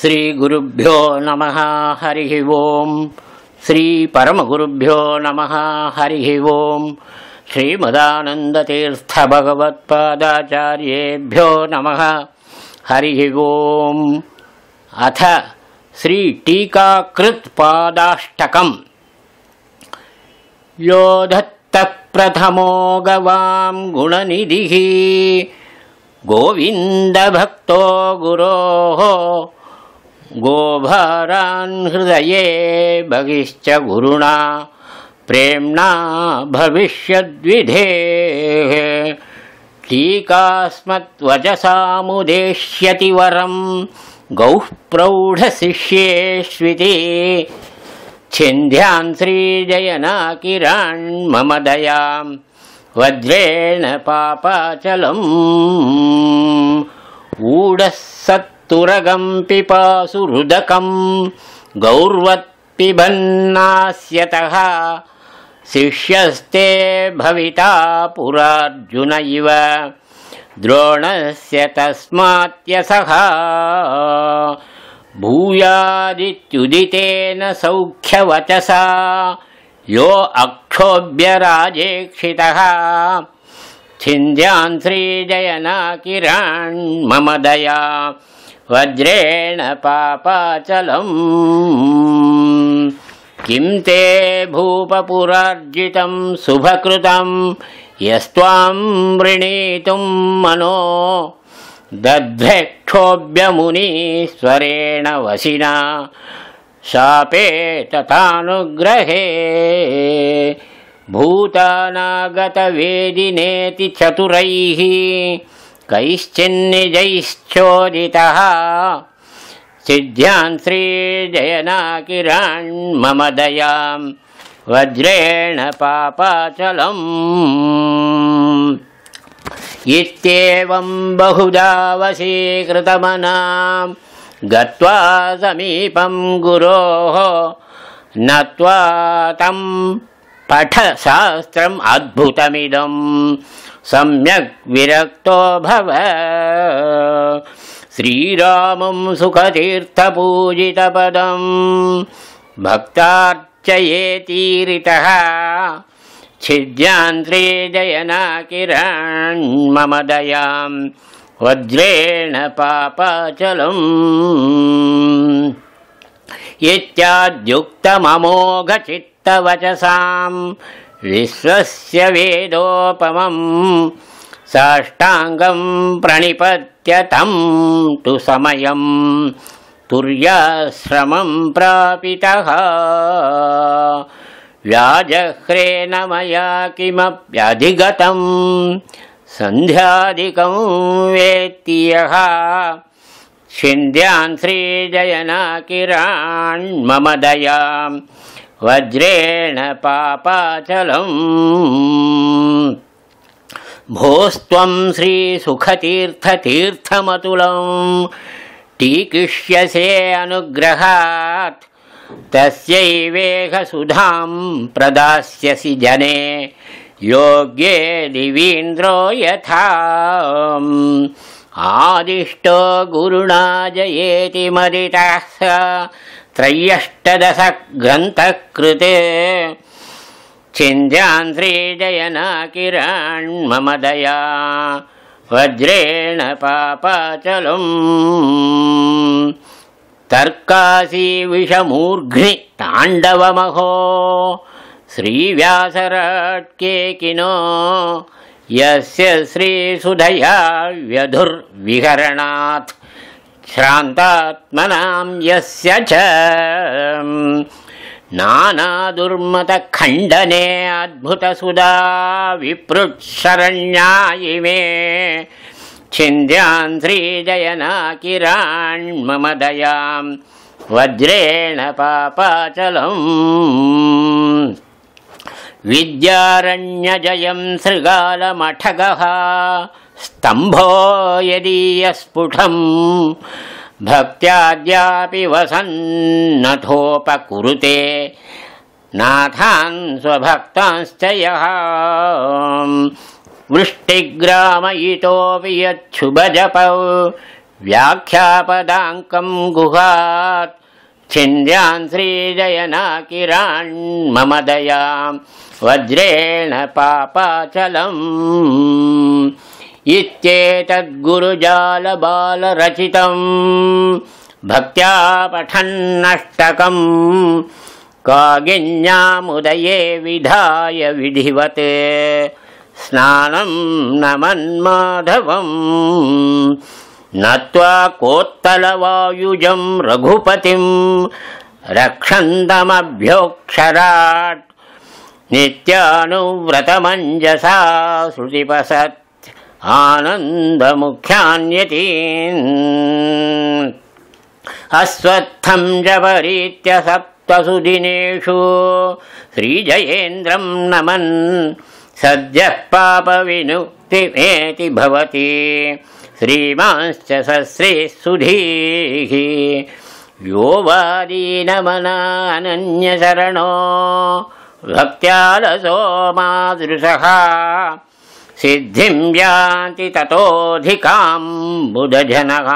श्रीगुरुभ्यो नमः हरिः ओं श्रीपरमगुरुभ्यो नमः हरिः ओं श्रीमदानन्दतीर्थभगवत्पादाचार्येभ्यो नमः हरिः ओम् अथ श्रीटीकाकृत्पादाष्टकम् यो धत्तः प्रथमो गवाङ्गुणनिधिः गोविन्दभक्तो गुरोः हृदये भगिश्च गुरुणा प्रेम्णा भविष्यद्विधेः टीकास्मत् वरं गौः प्रौढशिष्येष्विति छिन्ध्यान् श्रीजयना किरान् मम दयां वज्रेण पापाचलम् ऊढः सत् तुरगम् पिपाशु हृदकम् शिष्यस्ते भविता पुरार्जुन इव द्रोणस्य तस्मात्यसः भूयादित्युदितेन सौख्यवचसा यो अक्षोभ्यराजेक्षितः छिन्द्यान् श्रीजयन किरण दया वज्रेण पापाचलम् किं ते भूपपुरार्जितं शुभकृतं यस्त्वां वृणीतुं मनो दधेक्षोभ्यमुनीश्वरेण वसिना शापे तथानुग्रहे भूतानागतवेदिनेति चतुरैः कैश्चिन्निजैश्चोदितः सिद्ध्यान् श्रीजयना किराण् मम दयां वज्रेण पापाचलम् इत्येवं बहुधा वशीकृतमनां गत्वा समीपं गुरोः नत्वा तं अद्भुतमिदम् सम्यक् विरक्तो भव श्रीरामम् सुखतीर्थपूजितपदम् भक्तार्चयेतीरितः छिद्यन्त्रे जयन किरणम दयाम् वज्रेण पापाचलम् इत्याद्युक्तममोघचित्तवचसाम् विश्वस्य वेदोपमम् साष्टाङ्गम् प्रणिपत्य तं तु समयम् तुर्याश्रमम् प्रापितः व्याजह्रेण मया किमप्यधिगतम् सन्ध्यादिकं वेत्ति यः छिन्ध्यान् श्रीजयनाकिराण्मम दयाम् वज्रेण पापाचलम् भोस्त्वम् श्रीसुखतीर्थतीर्थमतुलम् टीकिष्यसे अनुग्रहात् तस्यैवेहसुधाम् प्रदास्यसि जने योग्ये दिवीन्द्रो यथा आदिष्टो गुरुणा जयेति मदिताः त्रैयष्टदश ग्रन्थः कृते चिन्त्यान् श्रीजयनकिराण् मम दया वज्रेण पापाचलम् तर्कासीविषमूर्ध्नि ताण्डवमघो श्रीव्यासराट्केकिनो यस्य श्रीसुधया व्यधुर्विहरणात् श्रान्तात्मनां यस्य च नानादुर्मतखण्डनेऽद्भुतसुदा विप्रशरण्यायिमे छिन्द्यान्त्रीजयन किराण् मम दयाम् वज्रेण पापाचलम् विद्यारण्यजयं शृगालमठगः स्तम्भो यदीयस्फुटम् भक्त्याद्यापि वसन्नथोपकुरुते नाथान् स्वभक्तांश्च यः वृष्टिग्रामयितोऽपि यच्छुभजपौ व्याख्यापदाङ्कं गुहात् छिन्द्यान् श्रीदयना किराण् मम दयाम् वज्रेण पापाचलम् इत्येतद्गुरुजालबालरचितम् भक्त्या पठन्नष्टकम् कागिन्यामुदये विधाय विधिवत् स्नानम् न मन्माधवम् नत्वा त्वा कोत्तलवायुजं रघुपतिं रक्षन्दमभ्योऽक्षराट् नित्यानुव्रतमञ्जसा श्रुतिपसत् आनन्दमुख्यान्यतीन् अश्वत्थं जपरीत्य सप्तसु दिनेषु श्रीजयेन्द्रं नमन् सद्यः पापविनु भक्तिमेति भवति श्रीमांश्च सस्रीः सुधीः यो वादीनमनानन्यशरणो भक्त्यालसो मादृशः सिद्धिं यान्ति ततोऽधिकां बुधजनः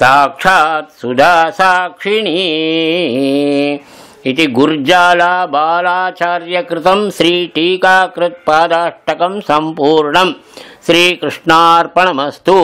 साक्षात् सुधासाक्षिणी इति गुर्जाला बालाचार्यकृतं श्रीटीकाकृत्पादाष्टकं सम्पूर्णं श्रीकृष्णार्पणमस्तु